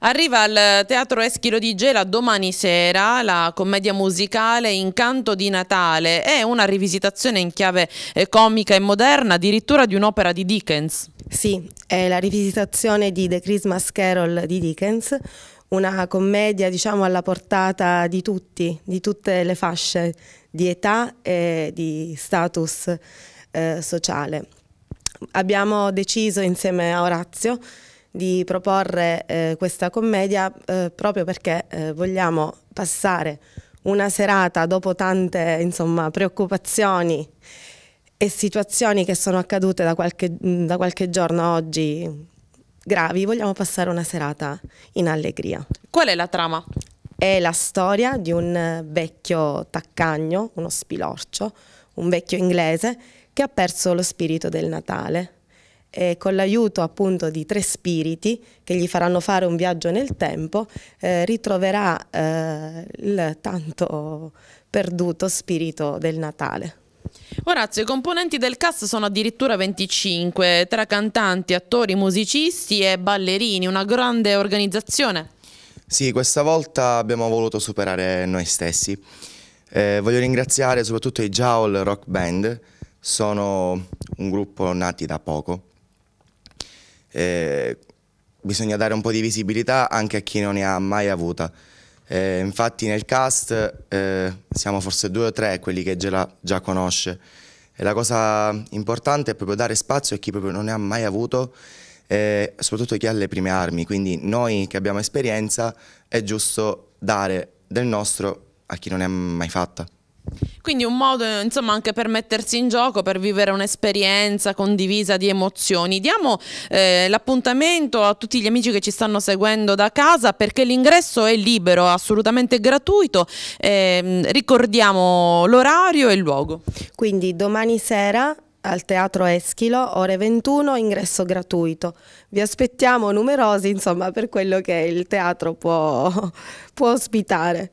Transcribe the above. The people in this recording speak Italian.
Arriva al Teatro Eschilo di Gela domani sera la commedia musicale Incanto di Natale. È una rivisitazione in chiave eh, comica e moderna, addirittura di un'opera di Dickens. Sì, è la rivisitazione di The Christmas Carol di Dickens, una commedia diciamo alla portata di tutti, di tutte le fasce di età e di status eh, sociale. Abbiamo deciso insieme a Orazio di proporre eh, questa commedia eh, proprio perché eh, vogliamo passare una serata dopo tante insomma, preoccupazioni e situazioni che sono accadute da qualche, mm, da qualche giorno oggi gravi, vogliamo passare una serata in allegria. Qual è la trama? È la storia di un eh, vecchio taccagno, uno spilorcio, un vecchio inglese che ha perso lo spirito del Natale e con l'aiuto appunto di tre spiriti che gli faranno fare un viaggio nel tempo, eh, ritroverà eh, il tanto perduto spirito del Natale. Orazio, i componenti del cast sono addirittura 25, tra cantanti, attori, musicisti e ballerini, una grande organizzazione. Sì, questa volta abbiamo voluto superare noi stessi. Eh, voglio ringraziare soprattutto i Jowl Rock Band, sono un gruppo nati da poco eh, bisogna dare un po' di visibilità anche a chi non ne ha mai avuta. Eh, infatti nel cast eh, siamo forse due o tre quelli che già, già conosce e la cosa importante è proprio dare spazio a chi proprio non ne ha mai avuto eh, soprattutto chi ha le prime armi, quindi noi che abbiamo esperienza è giusto dare del nostro a chi non ne ha mai fatta. Quindi un modo insomma anche per mettersi in gioco, per vivere un'esperienza condivisa di emozioni. Diamo eh, l'appuntamento a tutti gli amici che ci stanno seguendo da casa perché l'ingresso è libero, assolutamente gratuito. Eh, ricordiamo l'orario e il luogo. Quindi domani sera al Teatro Eschilo, ore 21, ingresso gratuito. Vi aspettiamo numerosi, insomma, per quello che il teatro può, può ospitare.